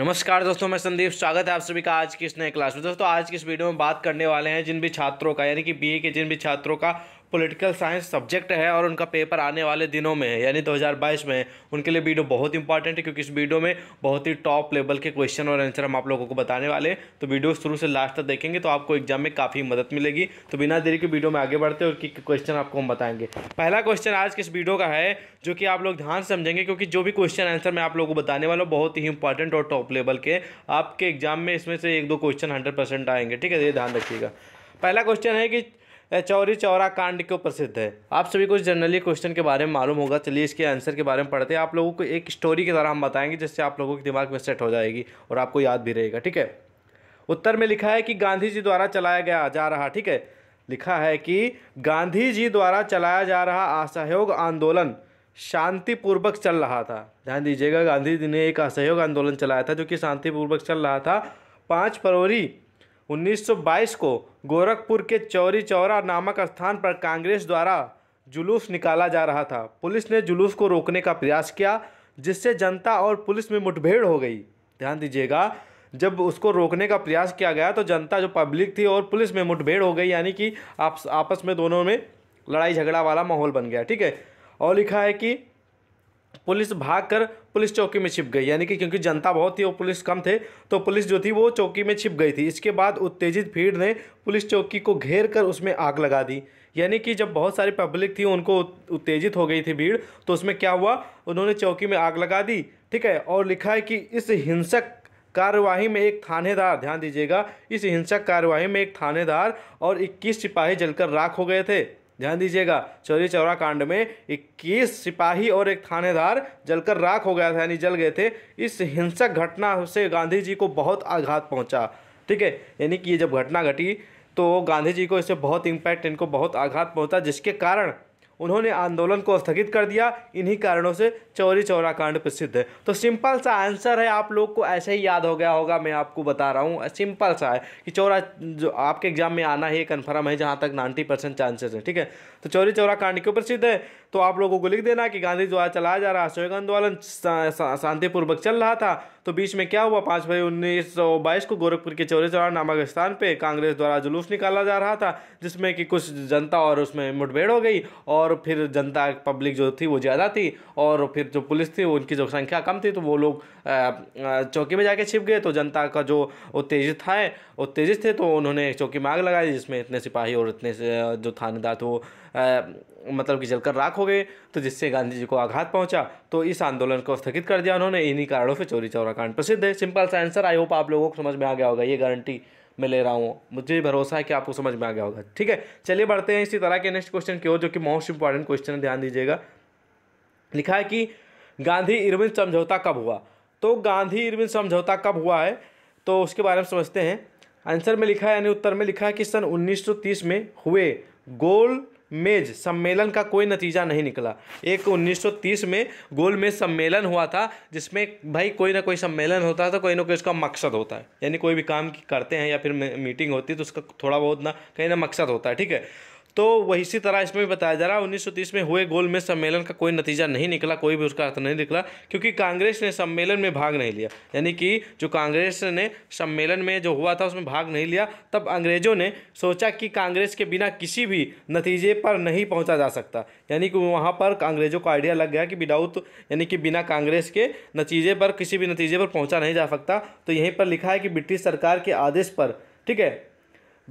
नमस्कार दोस्तों मैं संदीप स्वागत है आप सभी का आज की इस नए क्लास में दोस्तों आज की इस वीडियो में बात करने वाले हैं जिन भी छात्रों का यानी कि बीए के जिन भी छात्रों का पॉलिटिकल साइंस सब्जेक्ट है और उनका पेपर आने वाले दिनों में है यानी 2022 में है उनके लिए वीडियो बहुत इंपॉर्टेंट है क्योंकि इस वीडियो में बहुत ही टॉप लेवल के क्वेश्चन और आंसर हम आप लोगों को बताने वाले हैं तो वीडियो शुरू से लास्ट तक देखेंगे तो आपको एग्जाम में काफ़ी मदद मिलेगी तो बिना देरी के वीडियो में आगे बढ़ते और क्वेश्चन आपको हम बताएंगे पहला क्वेश्चन आज किस इस वीडियो का है जो कि आप लोग ध्यान से समझेंगे क्योंकि जो भी क्वेश्चन आंसर मैं आप लोगों को बताने वाला हूँ बहुत ही इंपॉर्टेंट और टॉप लेवल के आपके एग्जाम में इसमें से एक दो क्वेश्चन हंड्रेड आएंगे ठीक है तो ये ध्यान रखिएगा पहला क्वेश्चन है कि चौरी चौरा कांड क्यों प्रसिद्ध है आप सभी को जनरली क्वेश्चन के बारे में मालूम होगा चलिए इसके आंसर के बारे में पढ़ते हैं आप लोगों को एक स्टोरी के द्वारा हम बताएंगे जिससे आप लोगों के दिमाग में सेट हो जाएगी और आपको याद भी रहेगा ठीक है उत्तर में लिखा है कि गांधी जी द्वारा चलाया गया जा रहा ठीक है लिखा है कि गांधी जी द्वारा चलाया जा रहा असहयोग आंदोलन शांतिपूर्वक चल रहा था ध्यान दीजिएगा गांधी जी ने एक असहयोग आंदोलन चलाया था जो कि शांतिपूर्वक चल रहा था पाँच फरवरी 1922 को गोरखपुर के चौरी चौरा नामक स्थान पर कांग्रेस द्वारा जुलूस निकाला जा रहा था पुलिस ने जुलूस को रोकने का प्रयास किया जिससे जनता और पुलिस में मुठभेड़ हो गई ध्यान दीजिएगा जब उसको रोकने का प्रयास किया गया तो जनता जो पब्लिक थी और पुलिस में मुठभेड़ हो गई यानी कि आप, आपस में दोनों में लड़ाई झगड़ा वाला माहौल बन गया ठीक है और लिखा है कि पुलिस भागकर पुलिस चौकी में छिप गई यानी कि क्योंकि जनता बहुत थी और पुलिस कम थे तो पुलिस जो थी वो चौकी में छिप गई थी इसके बाद उत्तेजित भीड़ ने पुलिस चौकी को घेर कर उसमें आग लगा दी यानी कि जब बहुत सारी पब्लिक थी उनको उत्तेजित हो गई थी भीड़ तो उसमें क्या हुआ उन्होंने चौकी में आग लगा दी ठीक है और लिखा है कि इस हिंसक कार्यवाही में एक थानेदार ध्यान दीजिएगा इस हिंसक कार्यवाही में एक थानेदार और 21 सिपाही जलकर राख हो गए थे ध्यान दीजिएगा चौरी चौरा कांड में इक्कीस सिपाही और एक थानेदार जलकर राख हो गया था यानी जल गए थे इस हिंसक घटना से गांधी जी को बहुत आघात पहुंचा ठीक है यानी कि ये जब घटना घटी तो गांधी जी को इससे बहुत इम्पैक्ट इनको बहुत आघात पहुंचा जिसके कारण उन्होंने आंदोलन को स्थगित कर दिया इन्हीं कारणों से चौरी चौरा कांड प्रसिद्ध है तो सिंपल सा आंसर है आप लोग को ऐसे ही याद हो गया होगा मैं आपको बता रहा हूँ सिंपल सा है कि चौरा जो आपके एग्जाम में आना ही कन्फर्म है जहाँ तक नाइन्टी परसेंट चांसेस है ठीक है तो चौरी चौरा कांड क्यों प्रसिद्ध है तो आप लोगों को लिख देना कि गांधी द्वारा चलाया जा रहा अशोक आंदोलन शांतिपूर्वक चल रहा था तो बीच में क्या हुआ पाँच मई उन्नीस को गोरखपुर के चौरी चौरा नामक स्थान पर कांग्रेस द्वारा जुलूस निकाला जा रहा था जिसमें कि कुछ जनता और उसमें मुठभेड़ हो गई और फिर जनता पब्लिक जो थी वो ज़्यादा थी और फिर जो पुलिस थी उनकी जो संख्या कम थी तो वो लोग चौकी में जाके छिप गए तो जनता का जो उत्तेजित था उत्तेजित थे तो उन्होंने चौकी में आग लगाई जिसमें इतने सिपाही और इतने जो थानेदार थे वो मतलब कि जलकर राख हो गए तो जिससे गांधी जी को आघात पहुंचा तो इस आंदोलन को स्थगित कर दिया उन्होंने इन्हीं कारणों से चोरी चौरा कांड प्रसिद्ध है सिंपल सा आंसर आई होप आप लोगों को समझ में आ गया होगा ये गारंटी मैं ले रहा हूँ मुझे भरोसा है कि आपको समझ में आ गया होगा ठीक है चलिए बढ़ते हैं इसी तरह के नेक्स्ट क्वेश्चन की ओर जो कि मोस्ट इंपॉर्टेंट क्वेश्चन है ध्यान दीजिएगा लिखा है कि गांधी इरविन समझौता कब हुआ तो गांधी इरविन समझौता कब हुआ है तो उसके बारे में समझते हैं आंसर में लिखा है यानी उत्तर में लिखा है कि सन 1930 में हुए गोल मेज सम्मेलन का कोई नतीजा नहीं निकला एक 1930 में गोल मेज सम्मेलन हुआ था जिसमें भाई कोई ना कोई सम्मेलन होता था कोई ना कोई उसका मकसद होता है यानी कोई भी काम करते हैं या फिर मीटिंग होती है तो उसका थोड़ा बहुत ना कहीं ना मकसद होता है ठीक है तो वह इसी तरह इसमें भी बताया जा रहा है उन्नीस में हुए गोल में सम्मेलन का कोई नतीजा नहीं निकला कोई भी उसका अर्थ नहीं निकला क्योंकि कांग्रेस ने सम्मेलन में भाग नहीं लिया यानी कि जो कांग्रेस ने सम्मेलन में जो हुआ था उसमें भाग नहीं लिया तब अंग्रेजों ने सोचा कि कांग्रेस के बिना किसी भी नतीजे पर नहीं पहुँचा जा सकता यानी कि वहाँ पर अंग्रेजों को आइडिया लग गया कि विदाउट यानी कि बिना कांग्रेस के नतीजे पर किसी भी नतीजे पर पहुँचा नहीं जा सकता तो यहीं पर लिखा है कि ब्रिटिश सरकार के आदेश पर ठीक है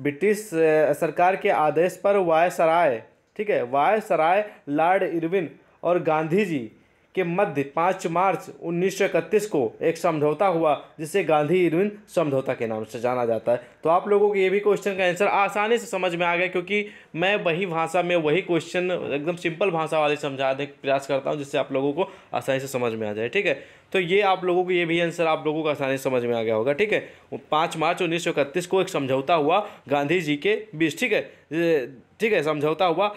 ब्रिटिश सरकार के आदेश पर वायसराय ठीक है वायसराय लॉर्ड इरविन और गांधी जी के मध्य पाँच मार्च उन्नीस को एक समझौता हुआ जिसे गांधी इरविन समझौता के नाम से जाना जाता है तो आप लोगों को ये भी क्वेश्चन का आंसर आसानी से समझ में आ गया क्योंकि मैं वही भाषा में वही क्वेश्चन एकदम सिंपल भाषा वाले समझाने का प्रयास करता हूँ जिससे आप लोगों को आसानी से समझ में आ जाए ठीक है तो ये आप लोगों को ये भी आंसर आप लोगों को आसानी समझ में आ गया होगा ठीक है पाँच मार्च उन्नीस सौ इकतीस को एक समझौता हुआ गांधी जी के बीच ठीक है ठीक है समझौता हुआ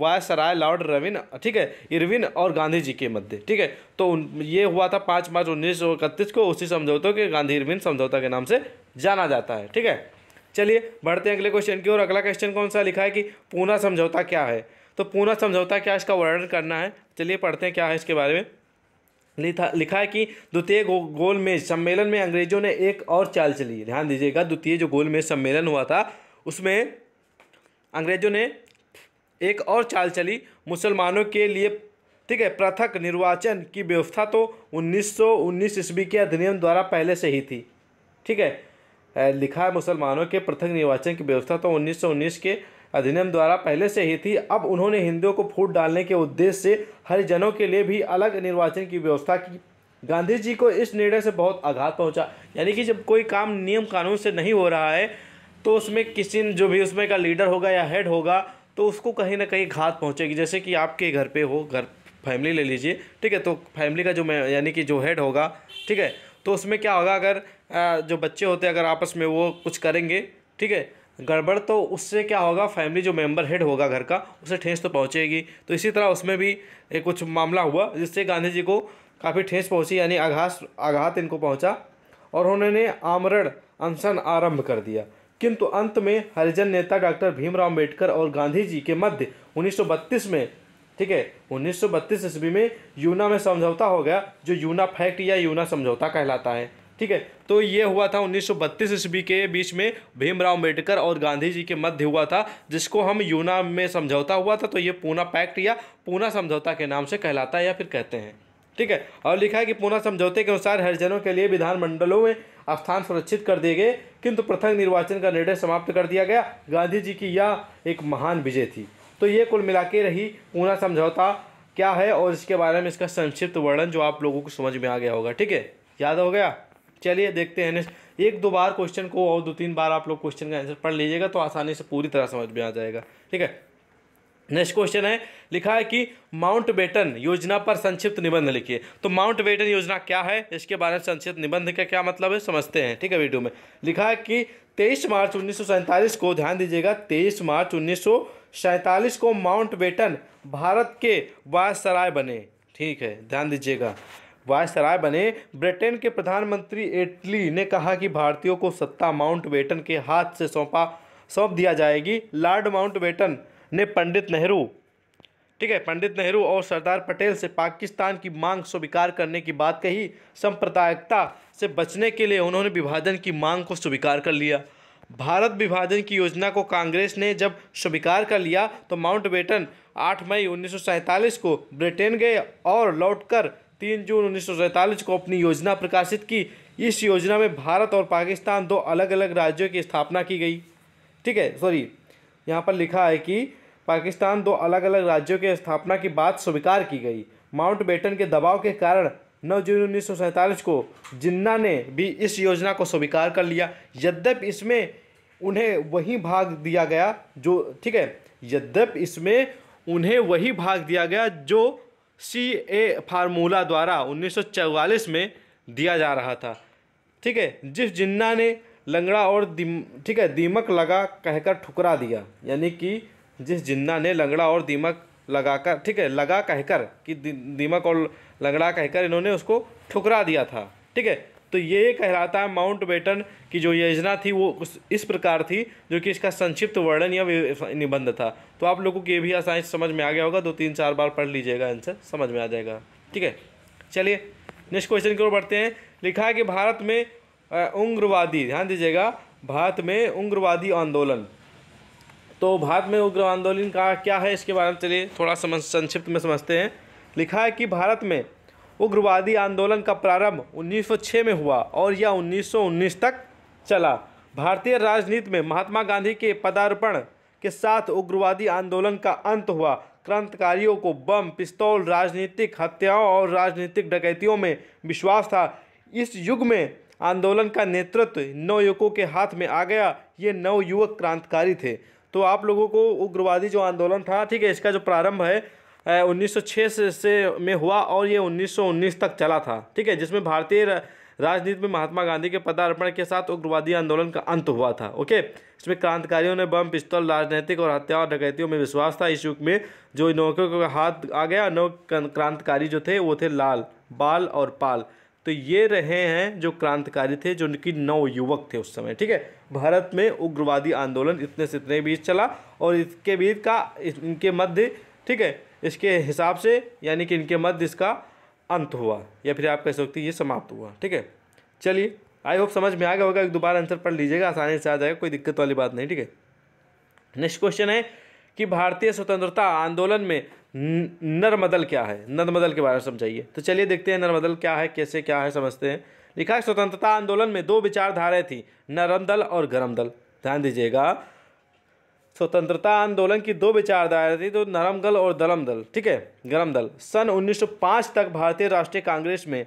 वायसराय लॉर्ड रविन ठीक है इरविन और गांधी जी के मध्य ठीक है तो ये हुआ था पाँच मार्च उन्नीस सौ इकतीस को उसी समझौते के गांधी इरविन समझौता के नाम से जाना जाता है ठीक है चलिए बढ़ते हैं अगले क्वेश्चन की ओर अगला क्वेश्चन कौन सा लिखा है कि पूना समझौता क्या है तो पूना समझौता क्या इसका वर्णन करना है चलिए पढ़ते हैं क्या है इसके बारे में लिखा लिखा है कि द्वितीय गो, गोलमेज सम्मेलन में अंग्रेजों ने एक और चाल चली ध्यान दीजिएगा द्वितीय जो गोलमेज सम्मेलन हुआ था उसमें अंग्रेजों ने एक और चाल चली मुसलमानों के लिए ठीक है पृथक निर्वाचन की व्यवस्था तो 1919 ईस्वी के अधिनियम द्वारा पहले से ही थी ठीक है लिखा है मुसलमानों के पृथक निर्वाचन की व्यवस्था तो 1919 के अधिनियम द्वारा पहले से ही थी अब उन्होंने हिंदुओं को फूट डालने के उद्देश्य से हरिजनों के लिए भी अलग निर्वाचन की व्यवस्था की गांधी जी को इस निर्णय से बहुत आघात पहुंचा यानी कि जब कोई काम नियम कानून से नहीं हो रहा है तो उसमें किसी जो भी उसमें का लीडर होगा या हेड होगा तो उसको कहीं ना कहीं घात पहुँचेगी जैसे कि आपके घर पर हो घर फैमिली ले लीजिए ठीक है तो फैमिली का जो यानी कि जो हेड होगा ठीक है तो उसमें क्या होगा अगर जो बच्चे होते हैं अगर आपस में वो कुछ करेंगे ठीक है गड़बड़ तो उससे क्या होगा फैमिली जो मेंबर हेड होगा घर का उसे ठेस तो पहुँचेगी तो इसी तरह उसमें भी एक कुछ मामला हुआ जिससे गांधी जी को काफ़ी ठेस पहुँची यानी आघात आघात इनको पहुँचा और उन्होंने आमरण अनशन आरंभ कर दिया किंतु अंत में हरिजन नेता डॉक्टर भीमराव अम्बेडकर और गांधी जी के मध्य उन्नीस में ठीक है उन्नीस ईस्वी में यूना में समझौता हो गया जो यूना फैक्ट या यूना समझौता कहलाता है ठीक है तो ये हुआ था 1932 ईस्वी के बीच में भीमराव अम्बेडकर और गांधी जी के मध्य हुआ था जिसको हम यूना में समझौता हुआ था तो ये पूना पैक्ट या पूना समझौता के नाम से कहलाता है या फिर कहते हैं ठीक है और लिखा है कि पूना समझौते के अनुसार हरिजनों के लिए विधानमंडलों में स्थान सुरक्षित कर दिए गए किंतु पृथक निर्वाचन का निर्णय समाप्त कर दिया गया गांधी जी की यह एक महान विजय थी तो ये कुल मिला के रही पूना समझौता क्या है और इसके बारे में इसका संक्षिप्त वर्णन जो आप लोगों को समझ में आ गया होगा ठीक है याद हो गया चलिए देखते हैं नेक्स्ट एक दो बार क्वेश्चन को और दो तीन बार आप लोग क्वेश्चन का आंसर पढ़ लीजिएगा तो आसानी से पूरी तरह समझ में आ जाएगा ठीक है नेक्स्ट क्वेश्चन है लिखा है कि माउंट बेटन योजना पर संक्षिप्त निबंध लिखिए तो माउंट बेटन योजना क्या है इसके बारे में संक्षिप्त निबंध का क्या मतलब है समझते हैं ठीक है वीडियो में लिखा है कि तेईस मार्च उन्नीस को ध्यान दीजिएगा तेईस मार्च उन्नीस को माउंट बेटन भारत के वायसराय बने ठीक है ध्यान दीजिएगा वायसराय बने ब्रिटेन के प्रधानमंत्री एटली ने कहा कि भारतीयों को सत्ता बेटन के हाथ से सौंपा सौंप दिया जाएगी लॉर्ड माउंटबेटन ने पंडित नेहरू ठीक है पंडित नेहरू और सरदार पटेल से पाकिस्तान की मांग स्वीकार करने की बात कही सांप्रदायिकता से बचने के लिए उन्होंने विभाजन की मांग को स्वीकार कर लिया भारत विभाजन की योजना को कांग्रेस ने जब स्वीकार कर लिया तो माउंटबेटन 8 मई उन्नीस को ब्रिटेन गए और लौटकर तीन जून उन्नीस को अपनी योजना प्रकाशित की इस योजना में भारत और पाकिस्तान दो अलग अलग राज्यों की स्थापना की गई ठीक है सॉरी यहाँ पर लिखा है कि पाकिस्तान दो अलग अलग राज्यों की स्थापना की बात स्वीकार की गई माउंट बेटन के दबाव के कारण 9 जून उन्नीस को जिन्ना ने भी इस योजना को स्वीकार कर लिया यद्यप इसमें उन्हें वही भाग दिया गया जो ठीक है यद्यप इसमें उन्हें वही भाग दिया गया जो सी ए फार्मूला द्वारा 1944 में दिया जा रहा था ठीक है जिस जिन्ना ने लंगड़ा और दिम ठीक है दीमक लगा कहकर ठुकरा दिया यानी कि जिस जिन्ना ने लंगड़ा और दीमक लगाकर ठीक है लगा कहकर कि दीमक और लंगड़ा कहकर इन्होंने उसको ठुकरा दिया था ठीक है तो ये कह रहा था माउंट बेटन की जो योजना थी वो उस इस प्रकार थी जो कि इसका संक्षिप्त वर्णन या निबंध था तो आप लोगों को ये भी आसानी से समझ में आ गया होगा दो तीन चार बार पढ़ लीजिएगा आंसर समझ में आ जाएगा ठीक है चलिए नेक्स्ट क्वेश्चन की ओर बढ़ते हैं लिखा है कि भारत में उग्रवादी ध्यान दीजिएगा भारत में उग्रवादी आंदोलन तो भारत में उग्र आंदोलन का क्या है इसके बारे में चलिए थोड़ा समझ संक्षिप्त में समझते हैं लिखा है कि भारत में उग्रवादी आंदोलन का प्रारंभ 1906 में हुआ और यह 1919 तक चला भारतीय राजनीति में महात्मा गांधी के पदार्पण के साथ उग्रवादी आंदोलन का अंत हुआ क्रांतिकारियों को बम पिस्तौल राजनीतिक हत्याओं और राजनीतिक डकैतियों में विश्वास था इस युग में आंदोलन का नेतृत्व नवयुवकों के हाथ में आ गया ये नवयुवक क्रांतिकारी थे तो आप लोगों को उग्रवादी जो आंदोलन था ठीक है इसका जो प्रारंभ है 1906 से, से में हुआ और ये 1919 तक चला था ठीक है जिसमें भारतीय राजनीति में महात्मा गांधी के पदार्पण के साथ उग्रवादी आंदोलन का अंत हुआ था ओके इसमें क्रांतिकारियों ने बम पिस्तौल राजनीतिक और हत्या और डकैतियों में विश्वास था इस युग में जो नौकरों का हाथ आ गया नौ क्रांतिकारी जो थे वो थे लाल बाल और पाल तो ये रहे हैं जो क्रांतिकारी थे जो उनकी नौ युवक थे उस समय ठीक है भारत में उग्रवादी आंदोलन इतने से इतने बीच चला और इसके बीच का इनके मध्य ठीक है इसके हिसाब से यानी कि इनके मध्य इसका अंत हुआ या फिर आप कह सकते ये समाप्त हुआ ठीक है चलिए आई होप समझ में आ गया होगा एक दोबारा आंसर पढ़ लीजिएगा आसानी से आ जाएगा कोई दिक्कत वाली बात नहीं ठीक है नेक्स्ट क्वेश्चन है कि भारतीय स्वतंत्रता आंदोलन में नर्मदल क्या है नर्मदल के बारे में समझाइए तो चलिए देखते हैं नर्मदल क्या है कैसे क्या है समझते हैं लिखा है स्वतंत्रता आंदोलन में दो विचारधाराएं थी नरम दल और गरम दल ध्यान दीजिएगा स्वतंत्रता आंदोलन की दो विचारधारा थी तो नरम दल और दलम दल ठीक है गरम दल सन 1905 तक भारतीय राष्ट्रीय कांग्रेस में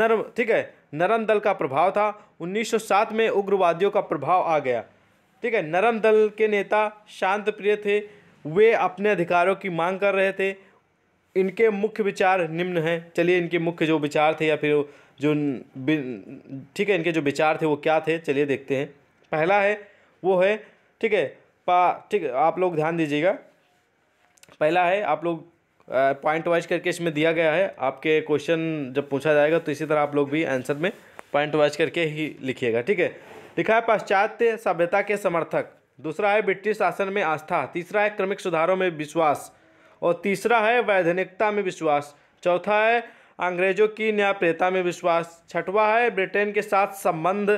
नरम ठीक है नरम दल का प्रभाव था 1907 में उग्रवादियों का प्रभाव आ गया ठीक है नरम दल के नेता शांत प्रिय थे वे अपने अधिकारों की मांग कर रहे थे इनके मुख्य विचार निम्न हैं चलिए इनके मुख्य जो विचार थे या फिर जो ठीक है इनके जो विचार थे वो क्या थे चलिए देखते हैं पहला है वो है ठीक है पा ठीक आप लोग ध्यान दीजिएगा पहला है आप लोग पॉइंट वाइज करके इसमें दिया गया है आपके क्वेश्चन जब पूछा जाएगा तो इसी तरह आप लोग भी आंसर में पॉइंट वाइज करके ही लिखिएगा ठीक है लिखा है पाश्चात्य सभ्यता के समर्थक दूसरा है ब्रिटिश शासन में आस्था तीसरा है क्रमिक सुधारों में विश्वास और तीसरा है वैधानिकता में विश्वास चौथा है अंग्रेजों की न्यायप्रियता में विश्वास छठवा है ब्रिटेन के साथ संबंध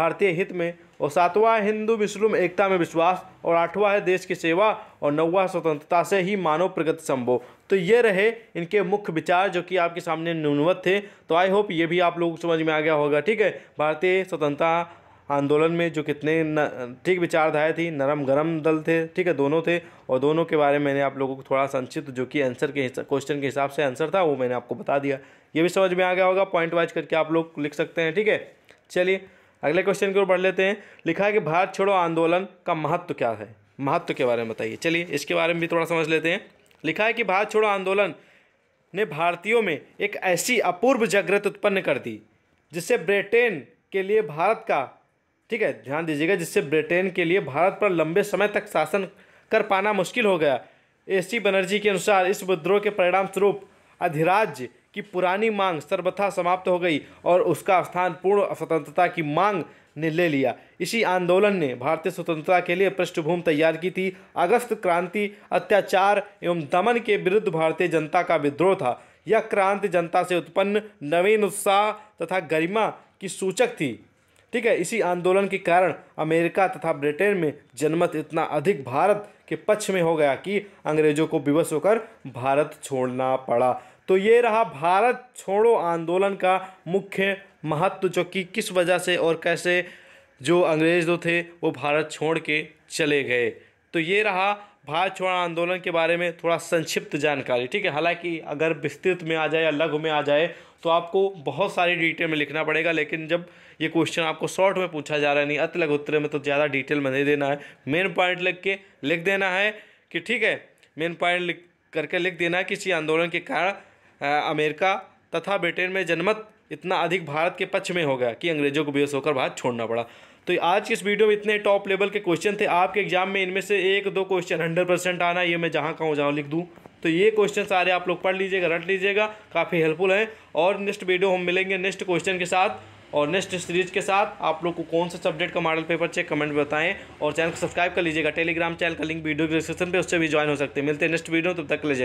भारतीय हित में और सातवां हिंदू विश्व एकता में विश्वास और आठवां है देश की सेवा और नौवा स्वतंत्रता से ही मानव प्रगति संभव तो ये रहे इनके मुख्य विचार जो कि आपके सामने न्यूनवत थे तो आई होप ये भी आप लोगों को समझ में आ गया होगा ठीक है भारतीय स्वतंत्रता आंदोलन में जो कितने न, ठीक विचारधारा थी नरम गरम दल थे ठीक है दोनों थे और दोनों के बारे में मैंने आप लोगों को थोड़ा संक्षिप्त जो कि आंसर के क्वेश्चन के हिसाब से आंसर था वो मैंने आपको बता दिया ये भी समझ में आ गया होगा पॉइंट वाइज करके आप लोग लिख सकते हैं ठीक है चलिए अगले क्वेश्चन की ओर बढ़ लेते हैं लिखा है कि भारत छोड़ो आंदोलन का महत्व क्या है महत्व के बारे में बताइए चलिए इसके बारे में भी थोड़ा समझ लेते हैं लिखा है कि भारत छोड़ो आंदोलन ने भारतीयों में एक ऐसी अपूर्व जागृत उत्पन्न कर दी जिससे ब्रिटेन के लिए भारत का ठीक है ध्यान दीजिएगा जिससे ब्रिटेन के लिए भारत पर लंबे समय तक शासन कर पाना मुश्किल हो गया एसी बनर्जी के अनुसार इस विद्रोह के परिणाम स्वरूप अधिराज्य कि पुरानी मांग सर्वथा समाप्त हो गई और उसका स्थान पूर्ण स्वतंत्रता की मांग ने ले लिया इसी आंदोलन ने भारतीय स्वतंत्रता के लिए पृष्ठभूमि तैयार की थी अगस्त क्रांति अत्याचार एवं दमन के विरुद्ध भारतीय जनता का विद्रोह था यह क्रांति जनता से उत्पन्न नवीन उत्साह तथा गरिमा की सूचक थी ठीक है इसी आंदोलन के कारण अमेरिका तथा ब्रिटेन में जनमत इतना अधिक भारत के पक्ष में हो गया कि अंग्रेजों को विवश होकर भारत छोड़ना पड़ा तो ये रहा भारत छोड़ो आंदोलन का मुख्य महत्व जो कि किस वजह से और कैसे जो अंग्रेज़ जो थे वो भारत छोड़ के चले गए तो ये रहा भारत छोड़ो आंदोलन के बारे में थोड़ा संक्षिप्त जानकारी ठीक है हालांकि अगर विस्तृत में आ जाए या लघु में आ जाए तो आपको बहुत सारी डिटेल में लिखना पड़ेगा लेकिन जब ये क्वेश्चन आपको शॉर्ट में पूछा जा रहा है नहीं लघु उत्तर में तो ज़्यादा डिटेल में नहीं देना है मेन पॉइंट लिख के लिख देना है कि ठीक है मेन पॉइंट लिख करके लिख देना है किसी आंदोलन के कारण अमेरिका तथा ब्रिटेन में जनमत इतना अधिक भारत के पक्ष में हो गया कि अंग्रेज़ों को बेस होकर भारत छोड़ना पड़ा तो आज की इस वीडियो में इतने टॉप लेवल के क्वेश्चन थे आपके एग्जाम में इनमें से एक दो क्वेश्चन हंड्रेड परसेंट आना ये मैं जहाँ कहूँ जहाँ लिख दूँ तो ये क्वेश्चन सारे आप लोग पढ़ लीजिएगा रट लीजिएगा काफ़ी हेल्पफुल हैं और नेक्स्ट वीडियो हम मिलेंगे नेक्स्ट क्वेश्चन के साथ और नेक्स्ट सीरीज के साथ आप लोग को कौन सा सब्जेक्ट का मॉडल पेपर चेक कमेंट में बताएं और चैनल को सब्सक्राइब कर लीजिएगा टेलीग्राम चैनल का लिंक वीडियो डिस्क्रिप्शन पर उससे भी ज्वाइन हो सकते हैं मिलते हैं नेक्स्ट वीडियो तब तक ले जाए